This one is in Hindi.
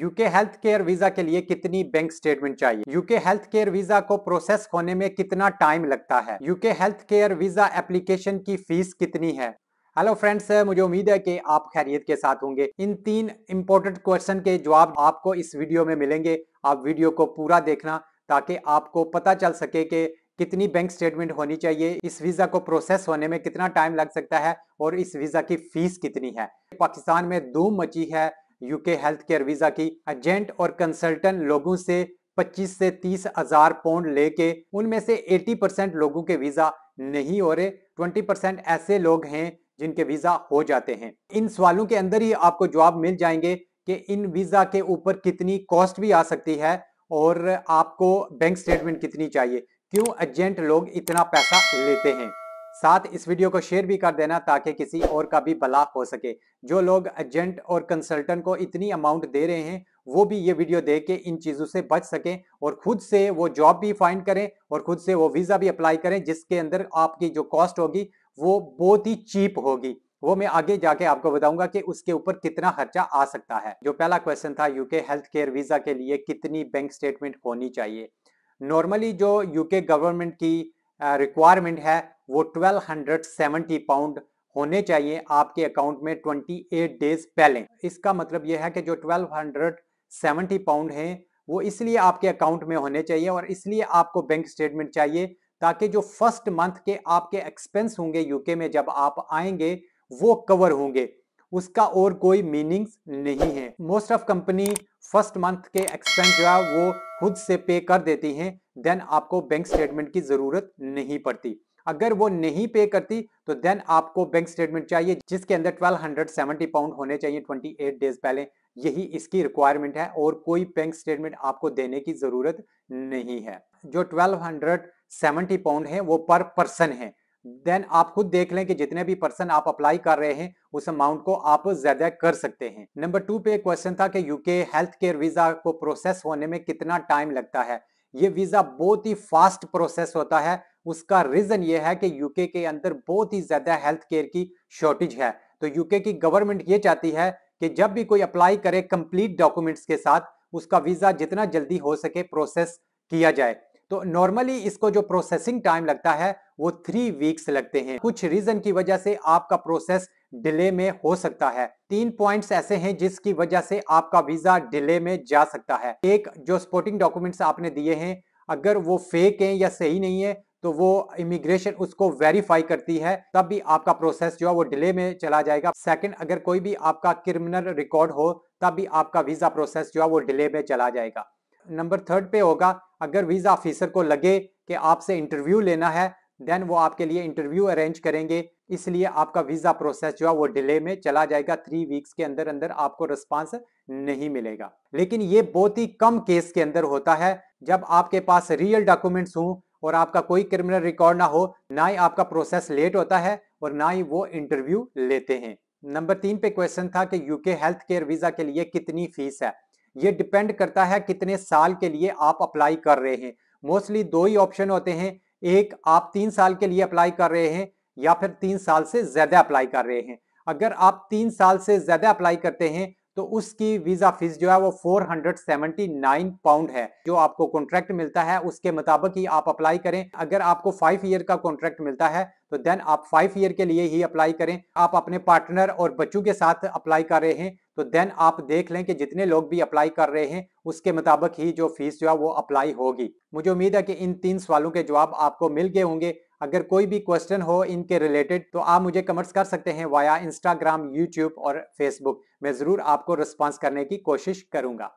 यूके हेल्थ केयर वीजा के लिए कितनी बैंक स्टेटमेंट चाहिए यूके हेल्थ केयर वीजा को प्रोसेस होने में कितना टाइम लगता है UK health care visa application की फीस कितनी है हेलो फ्रेंड्स मुझे उम्मीद है कि आप खैरियत के साथ होंगे इन तीन इंपॉर्टेंट क्वेश्चन के जवाब आपको इस वीडियो में मिलेंगे आप वीडियो को पूरा देखना ताकि आपको पता चल सके कि कितनी बैंक स्टेटमेंट होनी चाहिए इस वीज़ा को प्रोसेस होने में कितना टाइम लग सकता है और इस वीज़ा की फीस कितनी है पाकिस्तान में धूम मची है यूके हेल्थ केयर वीजा की एजेंट और कंसल्टेंट लोगों से 25 से तीस हजार पाउंड लेके उनमें से 80 परसेंट लोगों के वीजा नहीं हो रहे 20 परसेंट ऐसे लोग हैं जिनके वीजा हो जाते हैं इन सवालों के अंदर ही आपको जवाब मिल जाएंगे कि इन वीजा के ऊपर कितनी कॉस्ट भी आ सकती है और आपको बैंक स्टेटमेंट कितनी चाहिए क्यों एजेंट लोग इतना पैसा लेते हैं साथ इस वीडियो को शेयर भी कर देना ताकि किसी और का भी भला हो सके जो लोग एजेंट और कंसल्टेंट को इतनी अमाउंट दे रहे हैं वो भी ये वीडियो देख के इन चीज़ों से बच सकें और खुद से वो जॉब भी फाइंड करें और खुद से वो वीज़ा भी अप्लाई करें जिसके अंदर आपकी जो कॉस्ट होगी वो बहुत ही चीप होगी वो मैं आगे जाके आपको बताऊंगा कि उसके ऊपर कितना खर्चा आ सकता है जो पहला क्वेश्चन था यूके हेल्थ केयर वीज़ा के लिए कितनी बैंक स्टेटमेंट होनी चाहिए नॉर्मली जो यूके गवर्नमेंट की रिक्वायरमेंट है वो 1270 पाउंड होने चाहिए आपके अकाउंट में 28 डेज पहले इसका मतलब यह है कि जो 1270 पाउंड हैं वो इसलिए आपके अकाउंट में होने चाहिए और इसलिए आपको बैंक स्टेटमेंट चाहिए ताकि जो फर्स्ट मंथ के आपके एक्सपेंस होंगे यूके में जब आप आएंगे वो कवर होंगे उसका और कोई मीनिंग्स नहीं है most of company first month के एक्सपेंस जो है वो खुद से पे कर देती हैं देन आपको बैंक स्टेटमेंट की ज़रूरत नहीं पड़ती अगर वो नहीं पे करती तो देन आपको बैंक स्टेटमेंट चाहिए जिसके अंदर 1270 पाउंड होने चाहिए 28 डेज पहले यही इसकी रिक्वायरमेंट है और कोई बैंक स्टेटमेंट आपको देने की ज़रूरत नहीं है जो 1270 पाउंड है वो पर पर्सन है देन आप खुद देख लें कि जितने भी पर्सन आप अप्लाई कर रहे हैं उस अमाउंट को आप ज्यादा कर सकते हैं नंबर टू पे क्वेश्चन था कि यूके हेल्थ केयर वीजा को प्रोसेस होने में कितना टाइम लगता है ये वीजा बहुत ही फास्ट प्रोसेस होता है उसका रीजन ये है कि यूके के अंदर बहुत ही ज्यादा हेल्थ केयर की शॉर्टेज है तो यूके की गवर्नमेंट ये चाहती है कि जब भी कोई अप्लाई करे कंप्लीट डॉक्यूमेंट्स के साथ उसका वीजा जितना जल्दी हो सके प्रोसेस किया जाए तो नॉर्मली इसको जो प्रोसेसिंग टाइम लगता है वो थ्री वीक्स लगते हैं कुछ रीजन की वजह से आपका प्रोसेस डिले में हो सकता है तीन पॉइंट्स ऐसे हैं जिसकी वजह से आपका वीजा डिले में जा सकता है एक जो स्पोर्टिंग डॉक्यूमेंट्स आपने दिए हैं अगर वो फेक हैं या सही नहीं है तो वो इमिग्रेशन उसको वेरीफाई करती है तब भी आपका प्रोसेस जो है वो डिले में चला जाएगा सेकंड अगर कोई भी आपका क्रिमिनल रिकॉर्ड हो तब भी आपका वीज़ा प्रोसेस जो है वो डिले में चला जाएगा नंबर थर्ड पे होगा अगर वीज़ा ऑफिसर को लगे कि आपसे इंटरव्यू लेना है देन वो आपके लिए इंटरव्यू अरेंज करेंगे इसलिए आपका वीज़ा प्रोसेस जो है वो डिले में चला जाएगा थ्री वीक्स के अंदर अंदर आपको रिस्पांस नहीं मिलेगा लेकिन ये बहुत ही कम केस के अंदर होता है जब आपके पास रियल डॉक्यूमेंट्स हों और आपका कोई क्रिमिनल रिकॉर्ड ना हो ना ही आपका प्रोसेस लेट होता है और ना ही वो इंटरव्यू लेते हैं नंबर तीन पे क्वेश्चन था कि यूके हेल्थ केयर वीजा के लिए कितनी फीस है ये डिपेंड करता है कितने साल के लिए आप अप्लाई कर रहे हैं मोस्टली दो ही ऑप्शन होते हैं एक आप तीन साल के लिए अप्लाई कर रहे हैं या फिर तीन साल से ज़्यादा अप्लाई कर रहे हैं अगर आप तीन साल से ज़्यादा अप्लाई करते हैं तो उसकी वीजा फीस जो है वो 479 पाउंड है जो आपको कॉन्ट्रैक्ट मिलता है उसके मुताबिक ही आप अप्लाई करें अगर आपको फाइव ईयर का कॉन्ट्रैक्ट मिलता है तो देन आप फाइव ईयर के लिए ही अप्लाई करें आप अपने पार्टनर और बच्चों के साथ अप्लाई कर रहे हैं तो देन आप देख लें कि जितने लोग भी अप्लाई कर रहे हैं उसके मुताबिक ही जो फीस जो है वो अप्लाई होगी मुझे उम्मीद है कि इन तीन सवालों के जवाब आपको मिल गए होंगे अगर कोई भी क्वेश्चन हो इनके रिलेटेड तो आप मुझे कमेंट्स कर सकते हैं वाया इंस्टाग्राम यूट्यूब और फेसबुक मैं ज़रूर आपको रिस्पॉन्स करने की कोशिश करूंगा